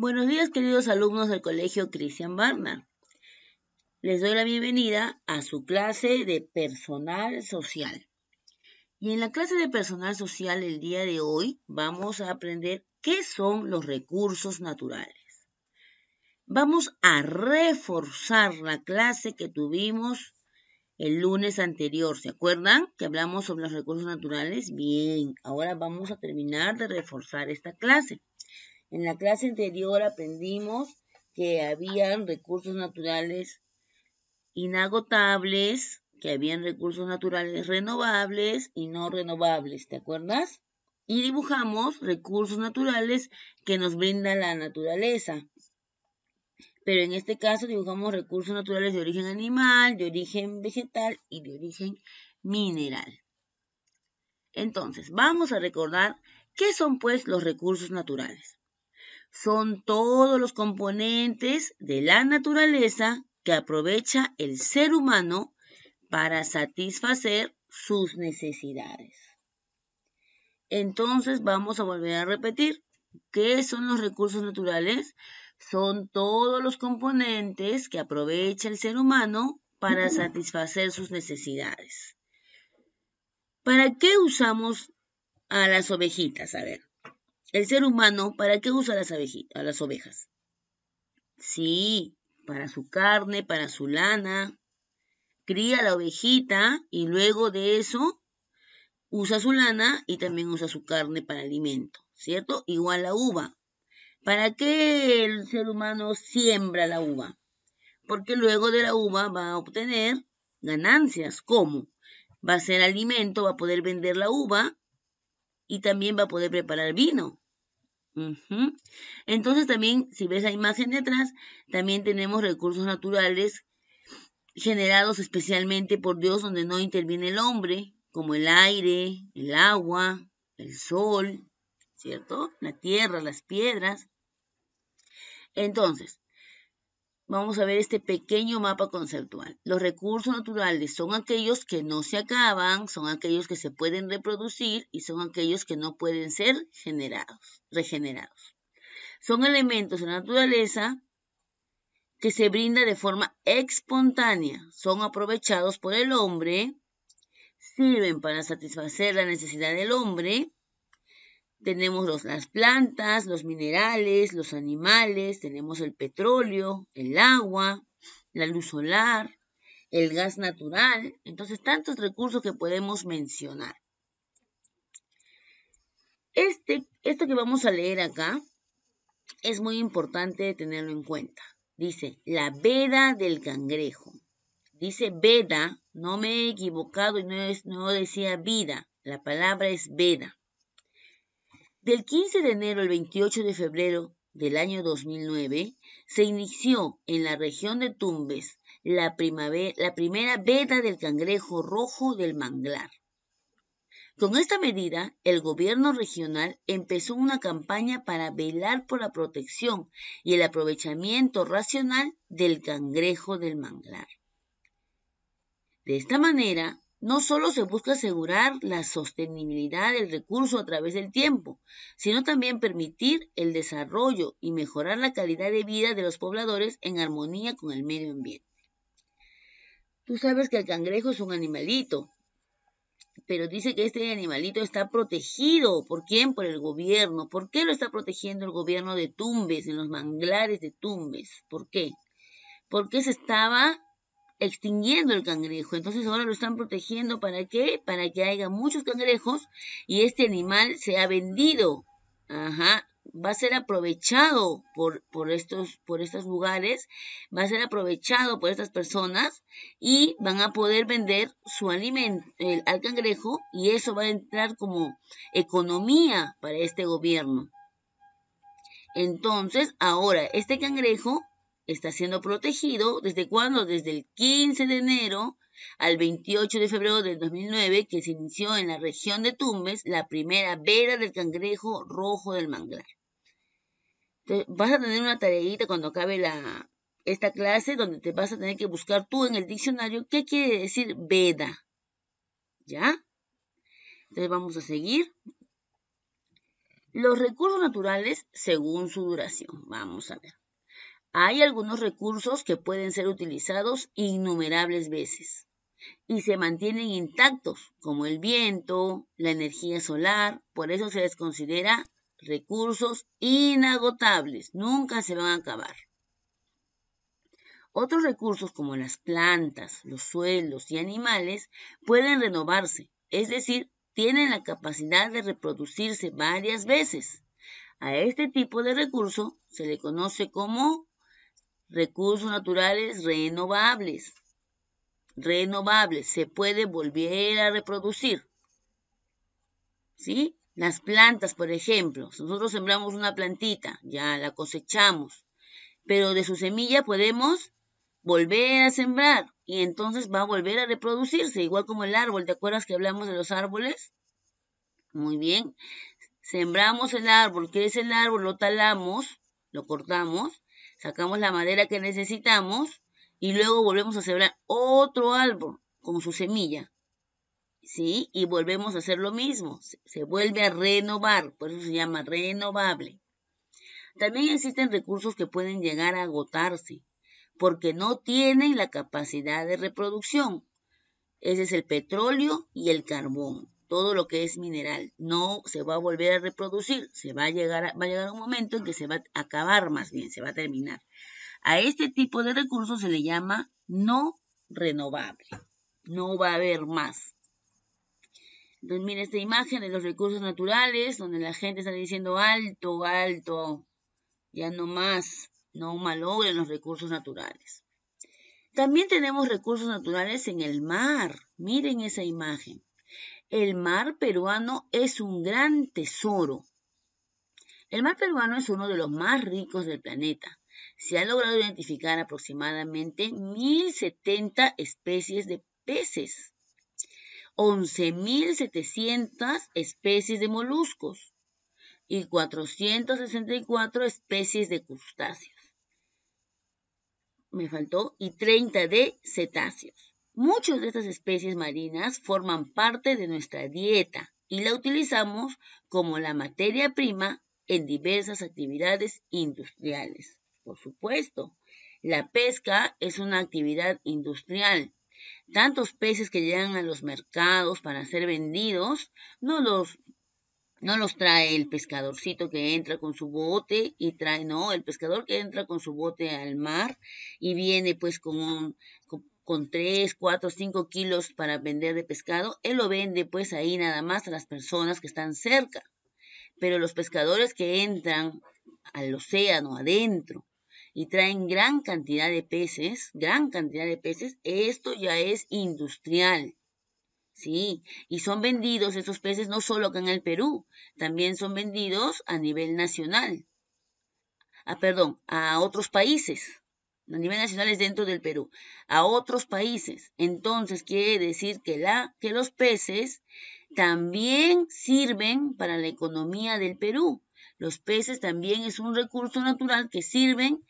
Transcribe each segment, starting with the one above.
Buenos días queridos alumnos del Colegio Cristian Barnard. Les doy la bienvenida a su clase de personal social. Y en la clase de personal social el día de hoy vamos a aprender qué son los recursos naturales. Vamos a reforzar la clase que tuvimos el lunes anterior. ¿Se acuerdan que hablamos sobre los recursos naturales? Bien, ahora vamos a terminar de reforzar esta clase. En la clase anterior aprendimos que habían recursos naturales inagotables, que habían recursos naturales renovables y no renovables, ¿te acuerdas? Y dibujamos recursos naturales que nos brinda la naturaleza. Pero en este caso dibujamos recursos naturales de origen animal, de origen vegetal y de origen mineral. Entonces, vamos a recordar qué son pues los recursos naturales son todos los componentes de la naturaleza que aprovecha el ser humano para satisfacer sus necesidades. Entonces vamos a volver a repetir, ¿qué son los recursos naturales? Son todos los componentes que aprovecha el ser humano para satisfacer sus necesidades. ¿Para qué usamos a las ovejitas? A ver, el ser humano, ¿para qué usa las las ovejas? Sí, para su carne, para su lana. Cría la ovejita y luego de eso usa su lana y también usa su carne para alimento, ¿cierto? Igual la uva. ¿Para qué el ser humano siembra la uva? Porque luego de la uva va a obtener ganancias. ¿Cómo? Va a ser alimento, va a poder vender la uva y también va a poder preparar vino. Entonces también, si ves la imagen de atrás, también tenemos recursos naturales generados especialmente por Dios donde no interviene el hombre, como el aire, el agua, el sol, ¿cierto? La tierra, las piedras. Entonces, vamos a ver este pequeño mapa conceptual. Los recursos naturales son aquellos que no se acaban, son aquellos que se pueden reproducir y son aquellos que no pueden ser generados, regenerados. Son elementos de la naturaleza que se brinda de forma espontánea, son aprovechados por el hombre, sirven para satisfacer la necesidad del hombre tenemos las plantas, los minerales, los animales, tenemos el petróleo, el agua, la luz solar, el gas natural, entonces tantos recursos que podemos mencionar. Este, esto que vamos a leer acá es muy importante tenerlo en cuenta. Dice, la veda del cangrejo. Dice veda, no me he equivocado y no, es, no decía vida, la palabra es veda. Del 15 de enero al 28 de febrero del año 2009, se inició en la región de Tumbes la, primera veda del cangrejo rojo del manglar. Con esta medida, el gobierno regional empezó una campaña para velar por la protección y el aprovechamiento racional del cangrejo del manglar. De esta manera, no solo se busca asegurar la sostenibilidad del recurso a través del tiempo, sino también permitir el desarrollo y mejorar la calidad de vida de los pobladores en armonía con el medio ambiente. Tú sabes que el cangrejo es un animalito, pero dice que este animalito está protegido. ¿Por quién? Por el gobierno. ¿Por qué lo está protegiendo el gobierno de Tumbes, en los manglares de Tumbes? ¿Por qué? Porque se estaba extinguiendo el cangrejo. Entonces ahora lo están protegiendo para qué? Para que haya muchos cangrejos y este animal se ha vendido. Ajá. Va a ser aprovechado por, por, estos, por estos lugares, va a ser aprovechado por estas personas y van a poder vender su alimento al cangrejo y eso va a entrar como economía para este gobierno. Entonces, ahora, este cangrejo está siendo protegido desde cuándo? Desde el 15 de enero al 28 de febrero del 2009, que se inició en la región de Tumbes la primera veda del cangrejo rojo del manglar. Entonces, vas a tener una tareita cuando acabe la, esta clase donde te vas a tener que buscar tú en el diccionario qué quiere decir veda. ¿Ya? Entonces vamos a seguir. Los recursos naturales según su duración. Vamos a ver. Hay algunos recursos que pueden ser utilizados innumerables veces y se mantienen intactos, como el viento, la energía solar, por eso se les considera recursos inagotables, nunca se van a acabar. Otros recursos como las plantas, los suelos y animales pueden renovarse, es decir, tienen la capacidad de reproducirse varias veces. A este tipo de recurso se le conoce como recursos naturales renovables. Renovables, se puede volver a reproducir. ¿Sí? Las plantas, por ejemplo, nosotros sembramos una plantita, ya la cosechamos, pero de su semilla podemos volver a sembrar y entonces va a volver a reproducirse, igual como el árbol. ¿Te acuerdas que hablamos de los árboles? Muy bien. Sembramos el árbol, es el árbol, lo talamos, lo cortamos sacamos la madera que necesitamos y luego volvemos a sembrar otro árbol con su semilla. ¿Sí? Y volvemos a hacer lo mismo. Se, se vuelve a renovar, por eso se llama renovable. También existen recursos que pueden llegar a agotarse porque no tienen la capacidad de reproducción. Ese es el petróleo y el carbón todo lo que es mineral. No se va a volver a reproducir, se va a llegar va a llegar un momento en que se va a acabar más bien, se va a terminar. A este tipo de recursos se le llama no renovable. No va a haber más. Entonces, miren esta imagen de los recursos naturales, donde la gente está diciendo alto, alto, ya no más, no malogren los recursos naturales. También tenemos recursos naturales en el mar. Miren esa imagen. El mar peruano es un gran tesoro. El mar peruano es uno de los más ricos del planeta. Se han logrado identificar aproximadamente 1.070 especies de peces, 11.700 especies de moluscos y 464 especies de crustáceos. Me faltó, y 30 de cetáceos. Muchas de estas especies marinas forman parte de nuestra dieta y la utilizamos como la materia prima en diversas actividades industriales. Por supuesto, la pesca es una actividad industrial. Tantos peces que llegan a los mercados para ser vendidos no los no los trae el pescadorcito que entra con su bote y trae, no, el pescador que entra con su bote al mar y viene pues con, un, con 3, 4, 5 kilos para vender de pescado, él lo vende pues ahí nada más a las personas que están cerca. Pero los pescadores que entran al océano adentro y traen gran cantidad de peces, gran cantidad de peces, esto ya es industrial. Sí, y son vendidos esos peces no solo acá en el Perú, también son vendidos a nivel nacional. Ah, perdón, a otros países a nivel nacional es dentro del Perú, a otros países. Entonces quiere decir que, la, que los peces también sirven para la economía del Perú. Los peces también es un recurso natural que sirven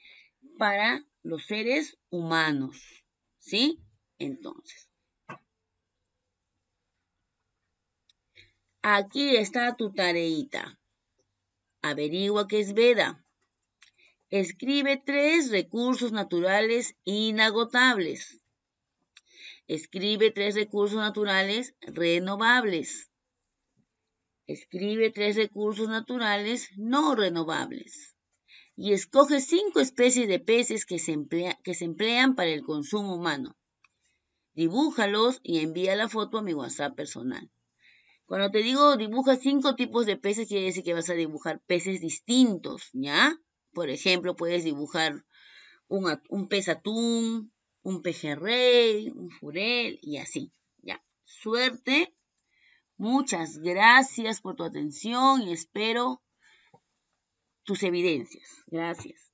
para los seres humanos. ¿Sí? Entonces. Aquí está tu tareita. Averigua qué es Veda. Escribe tres recursos naturales inagotables. Escribe tres recursos naturales renovables. Escribe tres recursos naturales no renovables. Y escoge cinco especies de peces que se, emplean para el consumo humano. Dibújalos y envía la foto a mi WhatsApp personal. Cuando te digo dibuja cinco tipos de peces, quiere decir que vas a dibujar peces distintos, ¿ya? Por ejemplo, puedes dibujar un, pez atún, un pejerrey, un furel y así. Ya, suerte. Muchas gracias por tu atención y espero tus evidencias. Gracias.